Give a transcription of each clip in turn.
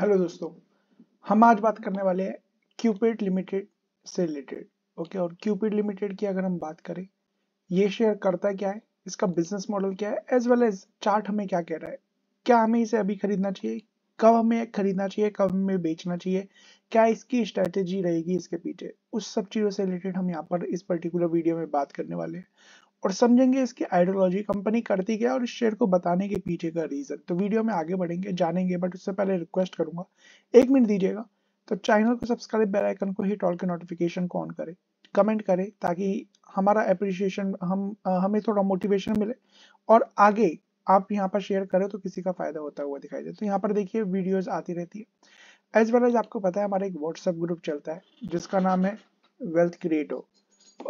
hello दोस्तों हम आज बात करने वाले हैं क्यूपिड लिमिटेड से रिलेटेड ओके और क्यूपिड लिमिटेड की अगर हम बात करें ये शेयर करता क्या है इसका बिजनेस मॉडल क्या है एज वेल एज चार्ट हमें क्या कह रहा है क्या हमें इसे अभी खरीदना चाहिए कब हमें खरीदना चाहिए कब हमें बेचना चाहिए क्या इसकी स्ट्रेटेजी रहेगी इसके पीछे उस सब चीज़ों से रिलेटेड हम यहाँ पर इस पर्टिकुलर वीडियो में बात करने वाले हैं और समझेंगे इसकी आइडियोलॉजी कंपनी करती क्या और इस शेयर को बताने के पीछे का रीजन तो वीडियो में आगे बढ़ेंगे जानेंगे बट उससे पहले रिक्वेस्ट करूंगा एक मिनट दीजिएगा तो चैनल को सब्सक्राइब बेल आइकन को हिट ऑल के नोटिफिकेशन को ऑन करें कमेंट करें ताकि हमारा अप्रिशिएशन हम हमें थोड़ा मोटिवेशन मिले और आगे आप यहाँ पर शेयर करें तो किसी का फायदा होता हुआ दिखाई दे तो यहाँ पर देखिए वीडियोज आती रहती है एज वेल एज आपको पता है हमारा एक व्हाट्सएप ग्रुप चलता है जिसका नाम है वेल्थ क्रिएटो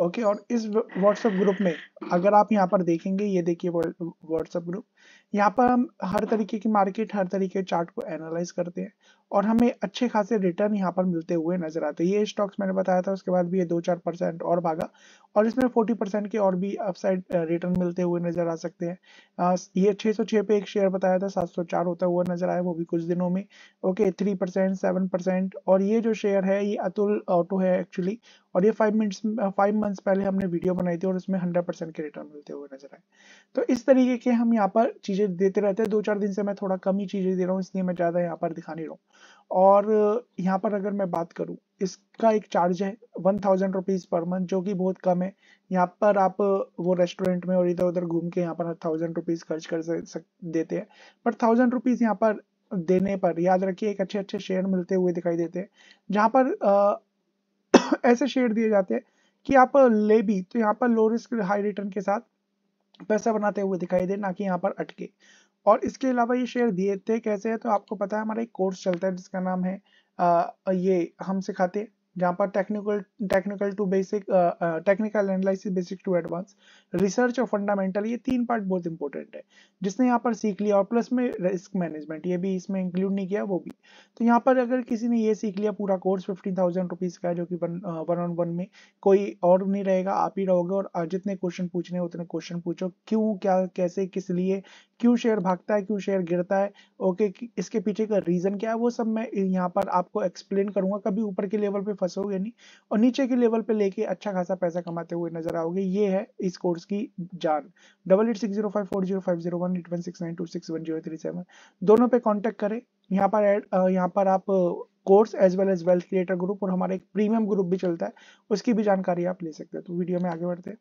ओके और इस व्हाट्सएप ग्रुप में अगर आप यहाँ पर देखेंगे ये देखिए व्हाट्सएप ग्रुप यहाँ पर हम हर तरीके की मार्केट हर तरीके चार्ट को एनालाइज करते हैं और हमें अच्छे खासे रिटर्न यहाँ पर मिलते हुए नजर आते हैं ये स्टॉक्स मैंने बताया था उसके बाद भी ये दो चार परसेंट और भागा और इसमें फोर्टी परसेंट के और भी अपसाइड रिटर्न मिलते हुए नजर आ सकते हैं ये छह सौ पे एक शेयर बताया था सात सौ चार होता हुआ नजर आया वो भी कुछ दिनों में okay three percent seven percent और ये जो शेयर है ये अतुल ऑटो है एक्चुअली और ये फाइव मिनट्स फाइव मंथ्स पहले हमने वीडियो बनाई थी और उसमें हंड्रेड परसेंट के रिटर्न मिलते हुए नजर आए तो इस तरीके के हम यहाँ पर चीज़ें देते रहते हैं दो चार दिन से मैं थोड़ा कम ही चीज़ें दे रहा हूँ इसलिए मैं ज़्यादा यहाँ पर दिखा नहीं रहा हूँ और यहाँ पर अगर मैं बात करूँ इसका एक चार्ज है one thousand rupees per month जो कि बहुत कम है यहाँ पर आप वो रेस्टोरेंट में और इधर उधर घूम के यहाँ पर थाउजेंड रुपीज़ खर्च कर सक देते हैं पर थाउजेंड रुपीज़ यहाँ पर देने पर याद रखिए एक अच्छे अच्छे शेयर मिलते हुए दिखाई देते हैं जहाँ पर ऐसे शेयर दिए जाते हैं कि आप ले भी तो यहाँ पर लो रिस्क हाई रिटर्न के साथ पैसा बनाते हुए दिखाई दे ना कि यहाँ पर अटके और इसके अलावा ये शेयर दिए थे कैसे है तो आपको पता है हमारा एक कोर्स चलता है जिसका नाम है आ, ये हम सिखाते जहाँ पर technical technical to basic technical analysis basic to advance research और फंडामेंटल ये तीन पार्ट बहुत इंपॉर्टेंट है जिसने यहाँ पर सीख लिया और प्लस में रिस्क मैनेजमेंट ये भी इसमें इंक्लूड नहीं किया वो भी तो यहाँ पर अगर किसी ने ये सीख लिया पूरा कोर्स फिफ्टीन थाउजेंड रुपीज़ का जो कि वन ऑन वन में कोई और नहीं रहेगा आप ही रहोगे और जितने क्वेश्चन पूछने उतने क्वेश्चन पूछो क्यों क्या कैसे किस लिए क्यों शेयर भागता है क्यों शेयर गिरता है ओके इसके पीछे का रीज़न क्या है वो सब मैं यहाँ पर आपको एक्सप्लेन करूंगा कभी ऊपर के लेवल पे फंसोगे नहीं और नीचे के लेवल पे लेके अच्छा खासा पैसा कमाते हुए नजर आओगे ये है इस कोर्स की जान double eight six zero five four zero five zero one eight one six nine two six one zero three seven दोनों पे कॉन्टेक्ट करें यहाँ पर एड यहाँ पर आप course as well as wealth creator group और हमारा एक प्रीमियम ग्रुप भी चलता है उसकी भी जानकारी आप ले सकते हो तो वीडियो में आगे बढ़ते हैं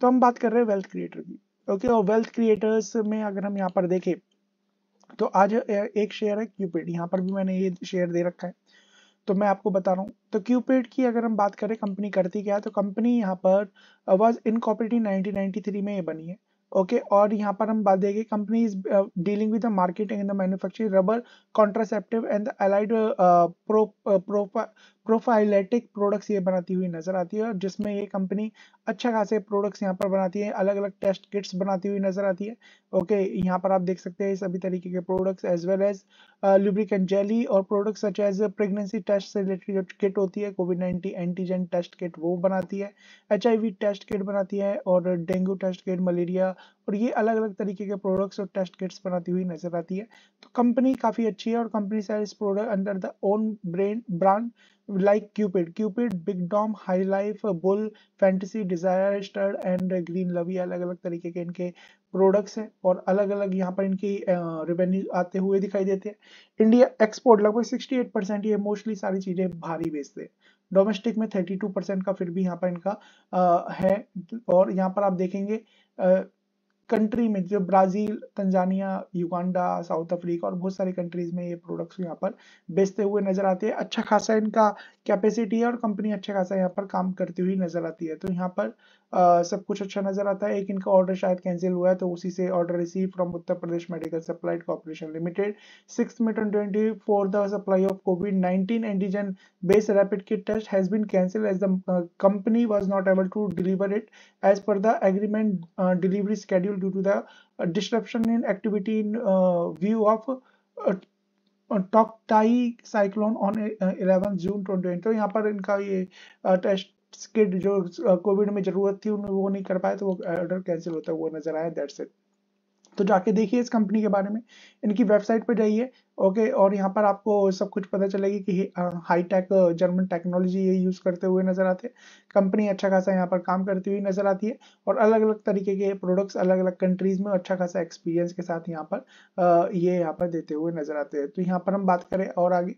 तो हम बात कर रहे हैं वेल्थ क्रिएटर की ओके और वेल्थ क्रिएटर्स में अगर हम यहाँ पर देखें तो आज एक शेयर है क्यूपिड यहाँ पर भी मैंने ये शेयर दे रखा है तो मैं आपको बता रहा हूँ तो क्यूपेड की अगर हम बात करें कंपनी करती क्या है तो कंपनी यहाँ पर वॉज इनकॉपरेटिव 1993 में ये बनी है ओके okay, और यहाँ पर हम बात देंगे company is dealing with the marketing and the manufacturing rubber contraceptive and the allied prophylactic products ये बनाती हुई नजर आती है और जिसमें ये कंपनी अच्छा खासे प्रोडक्ट्स यहाँ पर बनाती है अलग अलग टेस्ट किट्स बनाती हुई नजर आती है ओके okay, यहाँ पर आप देख सकते हैं सभी तरीके के products as well as lubricant jelly और products such as pregnancy test से रिलेटेड जो किट होती है COVID nineteen antigen test kit वो बनाती है एच टेस्ट किट बनाती है और डेंगू टेस्ट किट मलेरिया और ये अलग अलग तरीके के प्रोडक्ट्स और टेस्ट किट्स बनाती हुई नजर आती है तो कंपनी काफ़ी अच्छी है और कंपनी से इस product under the own brand brand like Cupid Cupid Big Dom Hi Life Bull Fantasy Desire Stud and Green Love ये अलग अलग तरीके के इनके प्रोडक्ट्स हैं और अलग अलग यहाँ पर इनकी रेवेन्यू आते हुए दिखाई देते हैं इंडिया एक्सपोर्ट लगभग 68 परसेंट ये मोस्टली सारी चीज़ें भारी बेचते हैं डोमेस्टिक में 32 परसेंट का फिर भी यहाँ पर इनका आ, है और यहाँ पर आप देखेंगे कंट्री में जो Brazil Tanzania Uganda South Africa और बहुत सारी कंट्रीज में ये प्रोडक्ट्स यहाँ पर बेचते हुए नजर आते हैं अच्छा खासा इनका कैपेसिटी है और कंपनी अच्छा खासा यहाँ पर काम करती हुई नजर आती है तो यहाँ पर आ, सब कुछ अच्छा नजर आता है एक इनका ऑर्डर शायद कैंसिल हुआ है तो उसी से order receive from Uttar Pradesh medical supply corporation limited six मिटन twenty for the supply of COVID nineteen antigen based rapid kit test has been cancelled as the company was not able to deliver it as per the agreement delivery schedule due to the uh, disruption in activity in uh, view of Tauktae cyclone on eleven June twenty तो यहाँ पर इनका ये test uh, kit जो COVID में जरूरत थी वो नहीं कर पाए तो वो ऑर्डर कैंसिल होता हुआ नजर आया दैट्स इट तो जाके देखिए इस कंपनी के बारे में इनकी वेबसाइट पर जाइए ओके और यहाँ पर आपको सब कुछ पता चलेगी कि हाईटेक जर्मन टेक्नोलॉजी ये यूज़ करते हुए नज़र आते हैं कंपनी अच्छा खासा यहाँ पर काम करती हुई नज़र आती है और अलग अलग तरीके के प्रोडक्ट्स अलग अलग कंट्रीज़ में अच्छा खासा एक्सपीरियंस के साथ यहाँ पर ये यह यहाँ पर देते हुए नज़र आते हैं तो यहाँ पर हम बात करें और आगे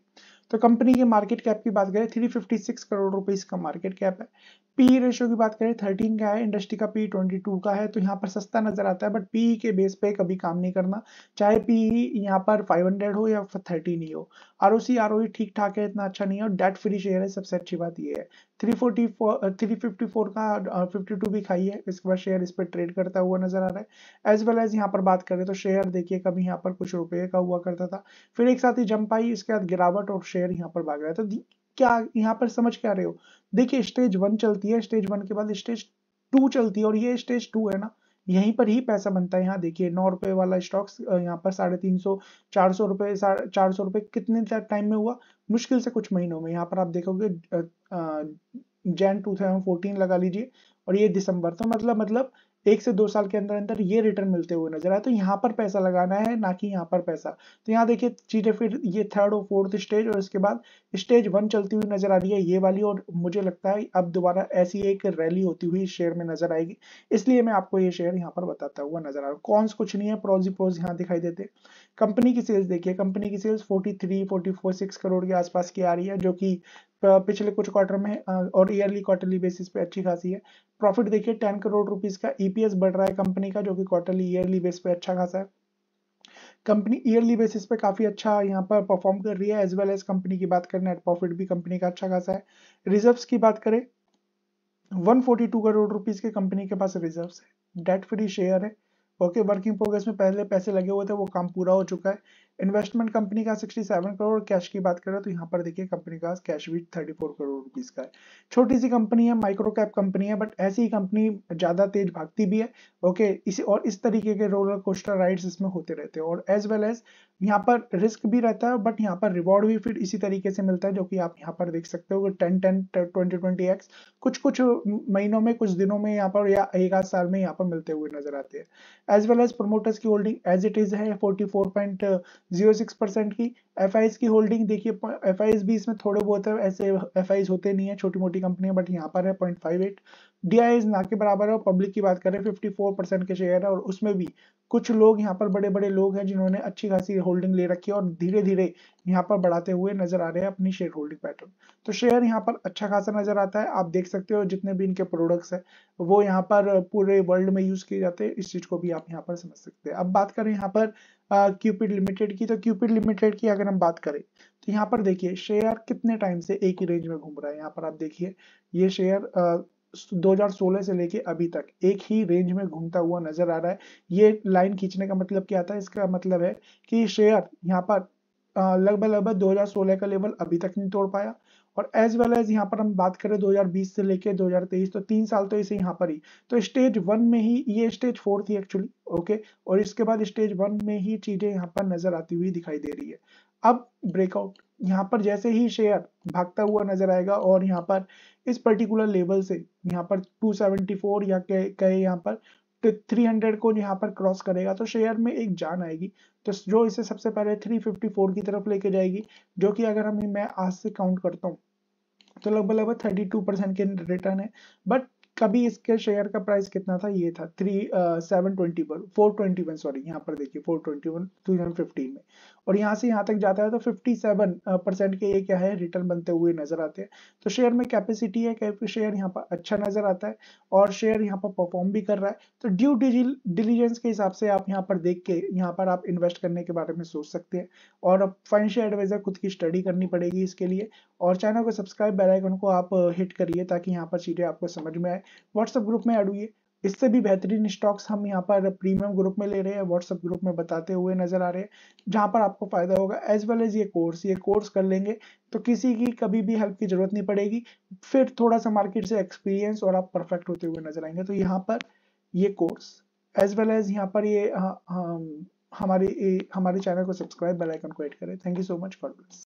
तो कंपनी के मार्केट कैप की बात करें 356 करोड़ रुपए इसका मार्केट कैप है पी रेशो की बात करें 13 का है इंडस्ट्री का पी 22 का है तो यहाँ पर सस्ता नजर आता है बट पी के बेस पे कभी काम नहीं करना चाहे पी यहाँ पर 500 हो या 13 ही हो R O C R O e ठीक ठाक है इतना अच्छा नहीं है और डेट फ्री शेयर है सबसे अच्छी बात ये है 344 354 का 52 भी खाई है इसके बाद शेयर इस पर ट्रेड करता हुआ नजर आ रहा है एज वेल एज यहाँ पर बात करें तो शेयर देखिए कभी यहाँ पर कुछ रुपये का हुआ करता था फिर एक साथ ही जंप आई इसके बाद गिरावट और शेयर शेयर यहाँ पर भाग रहा है तो क्या यहाँ पर समझ क्या रहे हो देखिए स्टेज वन चलती है स्टेज वन के बाद स्टेज टू चलती है और ये स्टेज टू है ना यहीं पर ही पैसा बनता है यहाँ देखिए नौ रुपए वाला स्टॉक्स यहाँ पर साढ़े तीन सौ चार सौ रुपए चार सौ रुपए कितने टाइम में हुआ मुश्किल से कुछ महीनों में यहाँ पर आप देखोगे जैन टू थाउजेंड फोर्टीन लगा लीजिए और ये दिसंबर तो मतलब मतलब एक से दो साल के अंदर अंदर ये रिटर्न मिलते हुए नजर आए तो यहाँ पर पैसा लगाना है ना कि यहाँ पर पैसा तो यहाँ देखिए चीजें फिर ये थर्ड और फोर्थ स्टेज और इसके बाद स्टेज वन चलती हुई नजर आ रही है ये वाली और मुझे लगता है अब दोबारा ऐसी एक रैली होती हुई शेयर में नजर आएगी इसलिए मैं आपको ये शेयर यहाँ पर बताता हुआ नजर आ रहा हूँ कॉन्स कुछ नहीं है प्रोजी प्रोज यहाँ दिखाई देते कंपनी की सेल्स देखिए कंपनी की सेल्स फोर्टी थ्री करोड़ के आसपास की आ रही है जो की पिछले कुछ क्वार्टर में और ईयरली क्वार्टरली बेसिस पे अच्छी खासी है प्रॉफिट देखिए टेन करोड़ रुपीज का ईपीएस e बढ़ रहा है कंपनी का जो कि क्वार्टरली ईयरली बेस पे अच्छा खासा है कंपनी ईयरली बेसिस पे काफ़ी अच्छा यहाँ पर परफॉर्म कर रही है एज वेल एज कंपनी की बात करें नेट प्रॉफिट भी कंपनी का अच्छा खासा है रिजर्व की बात करें 142 करोड़ रुपीज के कंपनी के पास रिजर्व है डेट फ्री शेयर है ओके वर्किंग प्रोग्रेस में पहले पैसे लगे हुए थे वो काम पूरा हो चुका है इन्वेस्टमेंट कंपनी का 67 करोड़ कैश की बात करें तो यहाँ पर देखिए कंपनी का कैश भी 34 करोड़ रुपीस का है छोटी सी कंपनी है माइक्रो कैप कंपनी है बट ऐसी ही कंपनी ज़्यादा तेज भागती भी है ओके इसी और इस तरीके के रोलर कोस्टर राइड्स इसमें होते रहते हैं और एज वेल एज यहाँ पर रिस्क भी रहता है बट यहाँ पर रिवॉर्ड भी फिर इसी तरीके से मिलता है जो कि आप यहाँ पर देख सकते हो ten ten twenty twenty X कुछ कुछ महीनों में कुछ दिनों में यहाँ पर या एक आध साल में यहाँ पर मिलते हुए नजर आते हैं एज वेल एज प्रोमोटर्स की होल्डिंग एज इट इज है forty four point zero six percent की एफ की होल्डिंग देखिए एफ भी इसमें थोड़े बहुत है ऐसे एफ होते नहीं है छोटी मोटी कंपनी है बट यहाँ पर है पॉइंट फाइव एट डी ना के बराबर है और पब्लिक की बात करें फोर परसेंट के शेयर है और उसमें भी कुछ लोग यहाँ पर बड़े बड़े लोग हैं जिन्होंने अच्छी खासी होल्डिंग ले रखी है और धीरे धीरे यहाँ पर बढ़ाते हुए नजर आ रहे हैं अपनी शेयर होल्डिंग पैटर्न तो शेयर यहाँ पर अच्छा खासा नजर आता है आप देख सकते हो जितने भी इनके प्रोडक्ट्स हैं वो यहाँ पर पूरे वर्ल्ड में यूज किए जाते हैं इस चीज को भी आप यहाँ पर समझ सकते हैं अब बात करें यहाँ पर क्यूपिड लिमिटेड की तो क्यूपिड लिमिटेड की अगर हम बात करें तो यहाँ पर देखिए शेयर कितने टाइम से एक ही रेंज में घूम रहा है यहाँ पर आप देखिए ये शेयर 2016 से लेके अभी तक एक ही रेंज में घूमता हुआ नजर आ रहा है ये लाइन खींचने का मतलब क्या था इसका मतलब है कि शेयर यहाँ पर लगभग लगभग 2016 का लेवल अभी तक नहीं तोड़ पाया और एज वेल एज यहाँ पर हम बात करें 2020 से लेके 2023 तो तीन साल तो इसे यहाँ पर ही तो स्टेज वन में ही ये स्टेज फोर थी एक्चुअली ओके और इसके बाद स्टेज वन में ही चीजें यहाँ पर नजर आती हुई दिखाई दे रही है अब ब्रेकआउट यहाँ पर जैसे ही शेयर भागता हुआ नजर आएगा और यहाँ पर इस पर्टिकुलर लेवल से यहाँ पर 274 या कहे यहाँ पर 300 को यहाँ पर क्रॉस करेगा तो शेयर में एक जान आएगी तो जो इसे सबसे पहले 354 की तरफ लेके जाएगी जो कि अगर हम मैं आज से काउंट करता हूँ तो लगभग लगभग टू परसेंट के रिटर्न है बट कभी इसके शेयर का प्राइस कितना था ये था थ्री सेवन ट्वेंटी पर फोर ट्वेंटी वन सॉरी यहाँ पर देखिए four twenty one two thousand fifteen में और यहाँ से यहाँ तक जाता है तो फिफ्टी सेवन परसेंट के ये क्या है रिटर्न बनते हुए नजर आते हैं तो शेयर में कैपेसिटी है शेयर यहाँ पर अच्छा नजर आता है और शेयर यहाँ पर परफॉर्म भी कर रहा है तो ड्यू डिलीजेंस के हिसाब से आप यहाँ पर देख के यहाँ पर आप इन्वेस्ट करने के बारे में सोच सकते हैं और अब फाइनेंशियल एडवाइजर खुद की स्टडी करनी पड़ेगी इसके लिए और चैनल को सब्सक्राइब बेलाइकन को आप हिट uh, करिए ताकि यहाँ पर चीज़ें आपको समझ में आए व्हाट्सएप ग्रुप में ऐड हुई है इससे भी बेहतरीन स्टॉक्स हम यहाँ पर प्रीमियम ग्रुप में ले रहे हैं व्हाट्सएप ग्रुप में बताते हुए नजर आ रहे हैं जहाँ पर आपको फायदा होगा एज वेल एज ये कोर्स ये कोर्स कर लेंगे तो किसी की कभी भी हेल्प की जरूरत नहीं पड़ेगी फिर थोड़ा सा मार्केट से एक्सपीरियंस और आप परफेक्ट होते हुए नजर आएंगे तो यहाँ पर ये कोर्स एज वेल एज यहाँ पर ये हाँ, हमारे हमारे चैनल को सब्सक्राइब बेलाइकन को एड करें thank you so much for bless